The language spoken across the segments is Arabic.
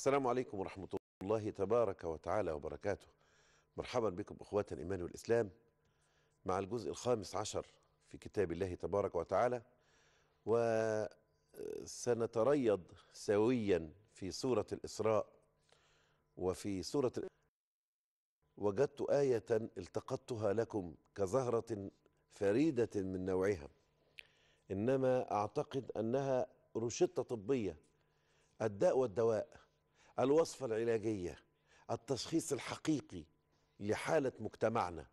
السلام عليكم ورحمة الله تبارك وتعالى وبركاته مرحبا بكم أخواتنا الإيمان والإسلام مع الجزء الخامس عشر في كتاب الله تبارك وتعالى وسنتريض سويا في سورة الإسراء وفي سورة وجدت آية التقطتها لكم كزهرة فريدة من نوعها إنما أعتقد أنها روشتة طبية الداء والدواء الوصفة العلاجية التشخيص الحقيقي لحالة مجتمعنا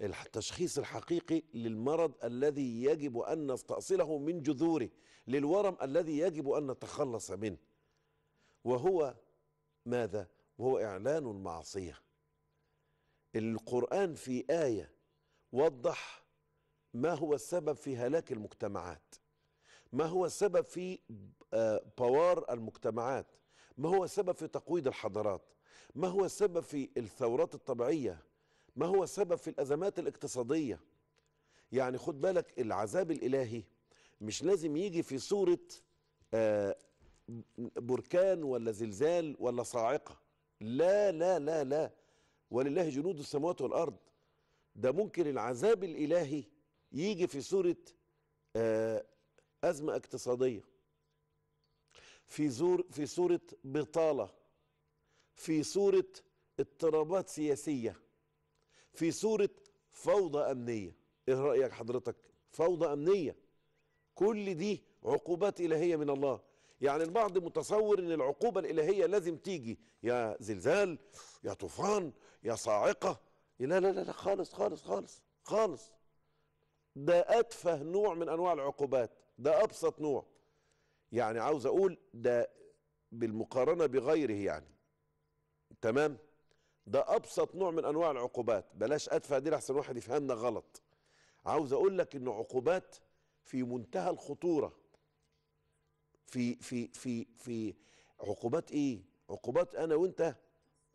التشخيص الحقيقي للمرض الذي يجب أن نستأصله من جذوره للورم الذي يجب أن نتخلص منه وهو ماذا؟ وهو إعلان المعصية القرآن في آية وضح ما هو السبب في هلاك المجتمعات ما هو السبب في آه، بوار المجتمعات ما هو السبب في تقويض الحضارات ما هو السبب في الثورات الطبيعية ما هو السبب في الأزمات الاقتصادية يعني خد بالك العذاب الإلهي مش لازم يجي في صورة آه، بركان ولا زلزال ولا صاعقة لا لا لا لا ولله جنود السماوات والأرض ده ممكن العذاب الإلهي يجي في صورة آه، أزمة اقتصادية في زور في صورة بطالة في صورة اضطرابات سياسية في صورة فوضى أمنية إيه رأيك حضرتك فوضى أمنية كل دي عقوبات إلهية من الله يعني البعض متصور ان العقوبة الالهية لازم تيجي يا زلزال يا طوفان يا صاعقة لا لا لا خالص خالص خالص خالص ده اتفه نوع من انواع العقوبات ده ابسط نوع يعني عاوز اقول ده بالمقارنة بغيره يعني تمام ده ابسط نوع من انواع العقوبات بلاش ادفع دي لحسن واحد يفهمنا غلط عاوز اقول لك ان عقوبات في منتهى الخطورة في في في في عقوبات ايه عقوبات انا وانت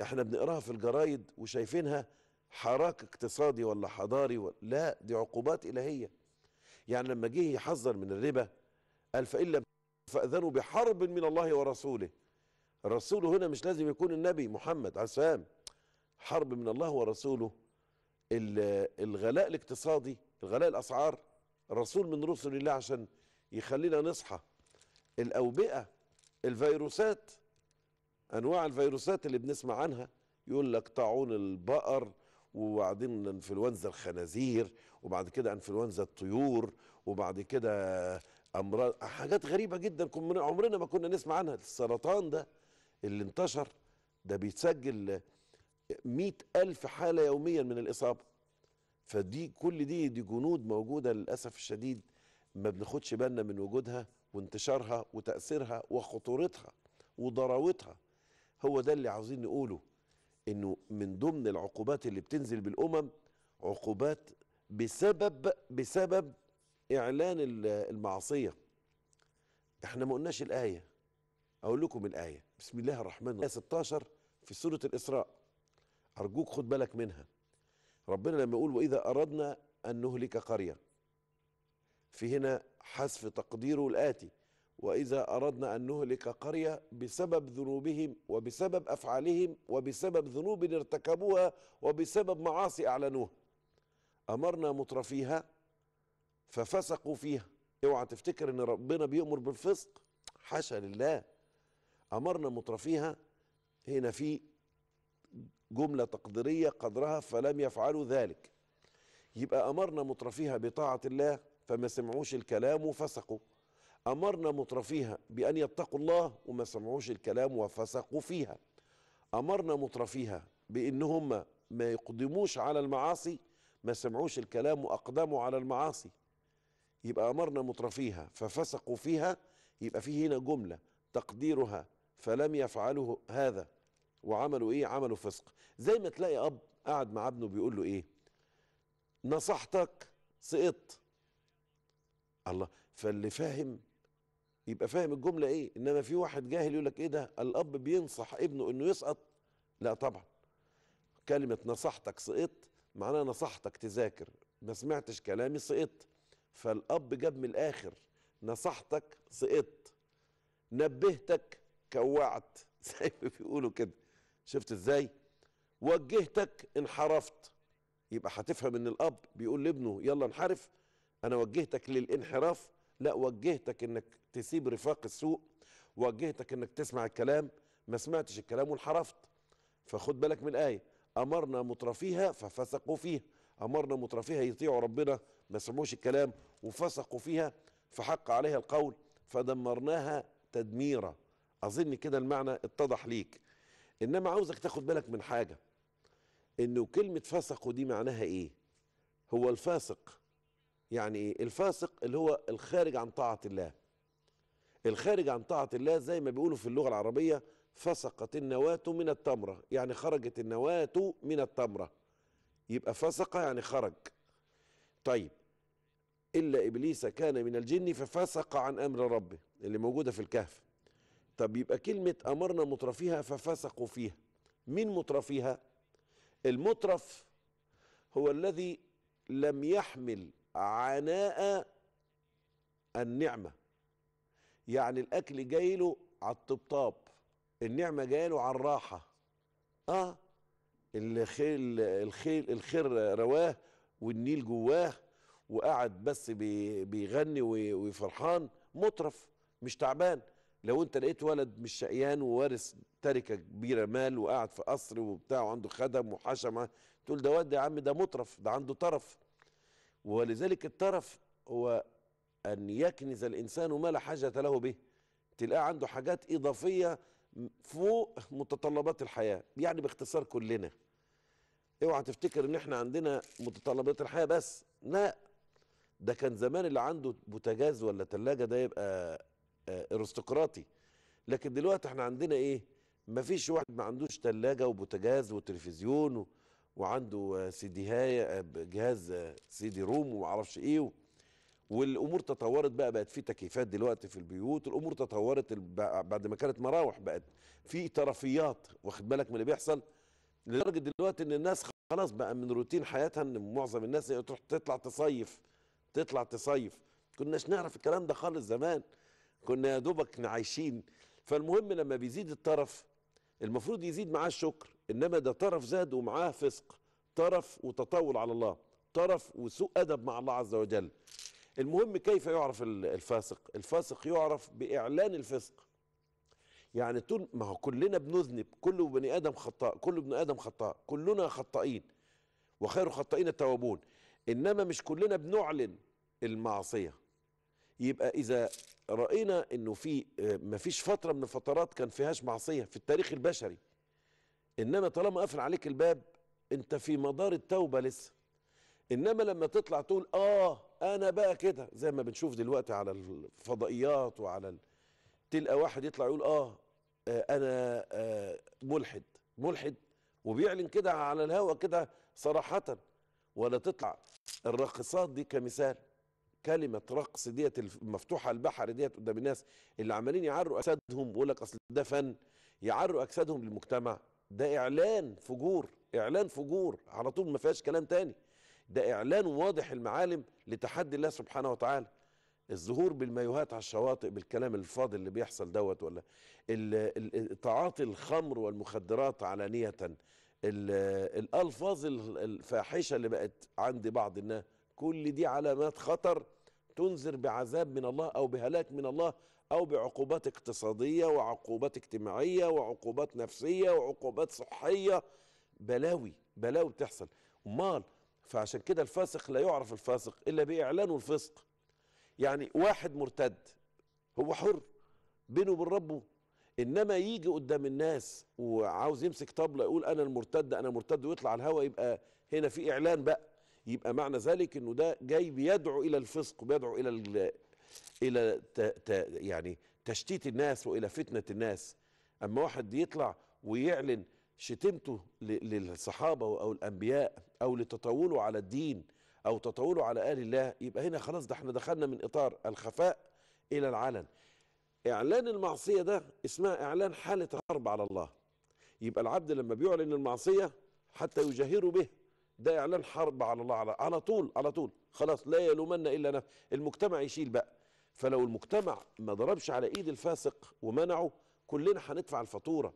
احنا بنقراها في الجرايد وشايفينها حراك اقتصادي ولا حضاري ولا لا دي عقوبات الهيه يعني لما جه يحذر من الربا قال فان لم فأذنوا بحرب من الله ورسوله الرسول هنا مش لازم يكون النبي محمد عليه السلام حرب من الله ورسوله الغلاء الاقتصادي الغلاء الأسعار الرسول من رسل الله عشان يخلينا نصحى الأوبئة الفيروسات أنواع الفيروسات اللي بنسمع عنها يقول لك طاعون البقر وبعدين انفلونزا الخنازير وبعد كده انفلونزا الطيور وبعد كده امراض حاجات غريبه جدا كنا عمرنا ما كنا نسمع عنها السرطان ده اللي انتشر ده بيتسجل مئة ألف حالة يوميا من الإصابة فدي كل دي دي جنود موجودة للأسف الشديد ما بناخدش بالنا من وجودها وانتشارها وتأثيرها وخطورتها وضراوتها هو ده اللي عاوزين نقوله انه من ضمن العقوبات اللي بتنزل بالامم عقوبات بسبب بسبب إعلان المعصية احنا ما قلناش الآية أقول لكم الآية بسم الله الرحمن الرحيم 16 آية في سورة الإسراء أرجوك خد بالك منها ربنا لما يقول وإذا أردنا أن نهلك قرية في هنا حذف تقديره الآتي وإذا أردنا أن نهلك قرية بسبب ذنوبهم وبسبب أفعالهم وبسبب ذنوب ارتكبوها وبسبب معاصي أعلنوها أمرنا مطرفيها ففسقوا فيها اوعى تفتكر ان ربنا بيأمر بالفسق حاشا لله امرنا مطرفيها هنا في جمله تقديريه قدرها فلم يفعلوا ذلك يبقى امرنا مطرفيها بطاعه الله فما سمعوش الكلام وفسقوا امرنا مطرفيها بان يتقوا الله وما سمعوش الكلام وفسقوا فيها امرنا مطرفيها بان هم ما يقدموش على المعاصي ما سمعوش الكلام واقدموا على المعاصي يبقى أمرنا مطرفيها ففسقوا فيها يبقى فيه هنا جملة تقديرها فلم يفعلوا هذا وعملوا إيه عملوا فسق زي ما تلاقي أب قاعد مع ابنه بيقول له إيه نصحتك سقطت الله فاللي فاهم يبقى فاهم الجملة إيه إنما في واحد جاهل يقول لك إيه ده الأب بينصح ابنه إنه يسقط لا طبعا كلمة نصحتك سقطت معناها نصحتك تذاكر ما سمعتش كلامي سقطت فالاب جاب من الاخر نصحتك سقطت نبهتك كوعت زي ما بيقولوا كده شفت ازاي وجهتك انحرفت يبقى هتفهم ان الاب بيقول لابنه يلا انحرف انا وجهتك للانحراف لا وجهتك انك تسيب رفاق السوق وجهتك انك تسمع الكلام ما سمعتش الكلام وانحرفت فخد بالك من الايه امرنا مطرفيها ففسقوا فيها امرنا مترفيها يطيعوا ربنا ما سمعوش الكلام وفسقوا فيها فحق عليها القول فدمرناها تدميرا اظن كده المعنى اتضح ليك انما عاوزك تاخد بالك من حاجه انه كلمه فسقوا دي معناها ايه هو الفاسق يعني ايه الفاسق اللي هو الخارج عن طاعه الله الخارج عن طاعه الله زي ما بيقولوا في اللغه العربيه فسقت النواه من التمره يعني خرجت النواه من التمره يبقى فسق يعني خرج طيب إلا إبليس كان من الجن ففسق عن أمر ربه اللي موجودة في الكهف طب يبقى كلمة أمرنا مترفيها ففسقوا فيها مين مترفيها المترف هو الذي لم يحمل عناء النعمة يعني الأكل جايله على الطبطاب النعمة جايله على الراحة آه الخيل الخيل الخير رواه والنيل جواه وقعد بس بيغني وفرحان مطرف مش تعبان لو انت لقيت ولد مش شقيان ووارث تركه كبيره مال وقاعد في قصر وبتاع وعنده خدم وحشمه تقول ده واد يا عم ده مطرف ده عنده طرف ولذلك الطرف هو ان يكنز الانسان ما لا حاجه له به تلقاه عنده حاجات اضافيه فوق متطلبات الحياه يعني باختصار كلنا اوعى تفتكر ان احنا عندنا متطلبات الحياه بس لا ده كان زمان اللي عنده بوتاجاز ولا ثلاجه ده يبقى آه، ارستقراطي لكن دلوقتي احنا عندنا ايه مفيش واحد ما عندوش ثلاجه وبوتاجاز وتلفزيون و... وعنده آه، هاي آه، جهاز سيدي روم ومعرفش ايه والامور تطورت بقى بقت في تكييفات دلوقتي في البيوت الامور تطورت بعد ما كانت مراوح بقت في طرفيات واخد بالك من اللي بيحصل لدرجه دلوقتي ان الناس خلاص بقى من روتين حياتها ان معظم الناس تروح تطلع تصيف تطلع تصيف كناش نعرف الكلام ده خالص زمان كنا يا دوبك عايشين فالمهم لما بيزيد الطرف المفروض يزيد معاه الشكر انما ده طرف زاد ومعاه فسق طرف وتطاول على الله طرف وسوء ادب مع الله عز وجل المهم كيف يعرف الفاسق الفاسق يعرف بإعلان الفسق يعني طول ما هو كلنا بنذنب كل بني آدم خطاء كل ابن آدم خطاء كلنا خطائين وخير الخطائين التوابون إنما مش كلنا بنعلن المعصية يبقى إذا رأينا إنه في ما فيش فترة من الفترات كان فيهاش معصية في التاريخ البشري إنما طالما قفل عليك الباب أنت في مدار التوبة لسه إنما لما تطلع تقول آه انا بقى كده زي ما بنشوف دلوقتي على الفضائيات وعلى تلقى واحد يطلع يقول اه, آه انا آه ملحد ملحد وبيعلن كده على الهوا كده صراحه ولا تطلع الراقصات دي كمثال كلمة رقص ديت المفتوحة البحر ديت قدام الناس اللي عمالين يعروا أجسادهم ويقول لك أصل ده فن يعروا أجسادهم للمجتمع ده إعلان فجور إعلان فجور على طول ما فيهاش كلام تاني ده إعلان واضح المعالم لتحدي الله سبحانه وتعالى الظهور بالمايوهات على الشواطئ بالكلام الفاضي اللي بيحصل دوت ولا تعاطي الخمر والمخدرات علانية الألفاظ الفاحشة اللي بقت عند بعض الناس كل دي علامات خطر تنذر بعذاب من الله أو بهلاك من الله أو بعقوبات اقتصادية وعقوبات اجتماعية وعقوبات نفسية وعقوبات صحية بلاوي بلاوي بتحصل أمال فعشان كده الفاسق لا يعرف الفاسق إلا بإعلانه الفسق يعني واحد مرتد هو حر بينه وبين ربه انما يجي قدام الناس وعاوز يمسك طبله يقول انا المرتد انا مرتد ويطلع على الهواء يبقى هنا في اعلان بقى يبقى معنى ذلك انه ده جاي بيدعو الى الفسق وبيدعو الى الى تـ تـ يعني تشتيت الناس والى فتنه الناس اما واحد يطلع ويعلن شتمته للصحابة أو الأنبياء أو لتطوله على الدين أو تطوله على آل الله يبقى هنا خلاص ده احنا دخلنا من إطار الخفاء إلى العلن إعلان المعصية ده اسمها إعلان حالة حرب على الله يبقى العبد لما بيعلن المعصية حتى يجاهروا به ده إعلان حرب على الله على, على طول على طول خلاص لا يلومن إلا انا المجتمع يشيل بقى فلو المجتمع ما ضربش على إيد الفاسق ومنعه كلنا هندفع الفاتورة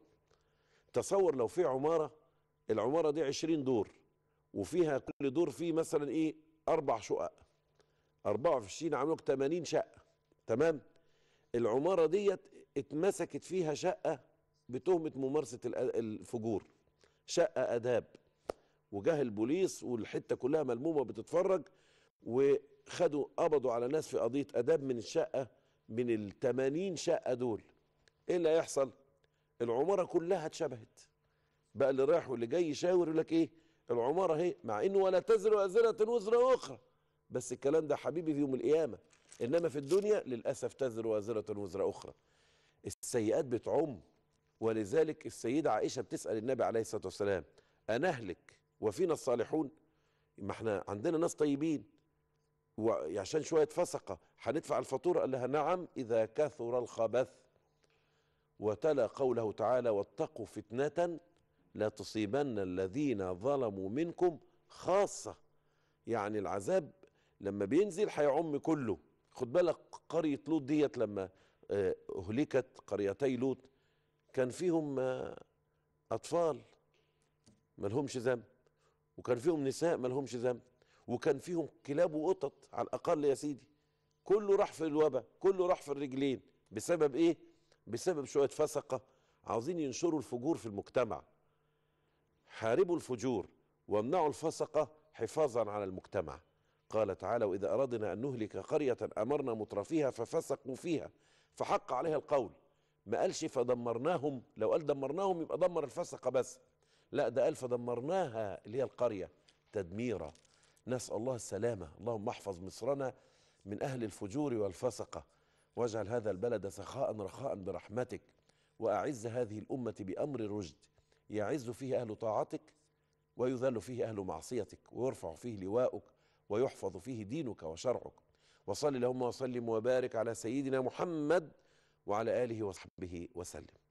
تصور لو في عمارة العمارة دي 20 دور وفيها كل دور فيه مثلا ايه اربع شقق 24 عملوا 80 شقة تمام العمارة ديت اتمسكت فيها شقة بتهمة ممارسة الفجور شقة أداب وجه البوليس والحتة كلها ملمومة بتتفرج وخدوا قبضوا على ناس في قضية أداب من الشقة من ال 80 شقة دول إيه اللي هيحصل؟ العماره كلها اتشبهت بقى اللي رايح واللي جاي يشاور يقول لك ايه العماره اهي مع انه ولا تزر وازره وزر اخرى بس الكلام ده حبيبي في يوم القيامه انما في الدنيا للاسف تزر وازره وزر اخرى السيئات بتعم ولذلك السيده عائشه بتسال النبي عليه الصلاه والسلام انهلك وفينا الصالحون ما احنا عندنا ناس طيبين وعشان شويه فسقه هندفع الفاتوره قال لها نعم اذا كثر الخبث وتلا قوله تعالى واتقوا فتنة لا تصيبن الذين ظلموا منكم خاصة يعني العذاب لما بينزل هيعم كله خد بالك قرية لوط ديت لما آه، أهلكت قريتي لوط كان فيهم آه، أطفال ملهمش ذنب وكان فيهم نساء ملهمش ذنب وكان فيهم كلاب وقطط على الأقل يا سيدي كله راح في الوباء كله راح في الرجلين بسبب إيه بسبب شوية فسقة عاوزين ينشروا الفجور في المجتمع حاربوا الفجور وامنعوا الفسقة حفاظا على المجتمع قال تعالى وإذا أردنا أن نهلك قرية أمرنا مترفيها ففسقوا فيها فحق عليها القول ما قالش فدمرناهم لو قال دمرناهم يبقى دمر الفسقة بس لا ده قال فدمرناها اللي هي القرية تدميرا نسأل الله السلامة اللهم احفظ مصرنا من أهل الفجور والفسقة واجعل هذا البلد سخاء رخاء برحمتك وأعز هذه الأمة بأمر رشد يعز فيه أهل طاعتك ويذل فيه أهل معصيتك ويرفع فيه لواءك ويحفظ فيه دينك وشرعك وصل اللهم وسلم وبارك على سيدنا محمد وعلى آله وصحبه وسلم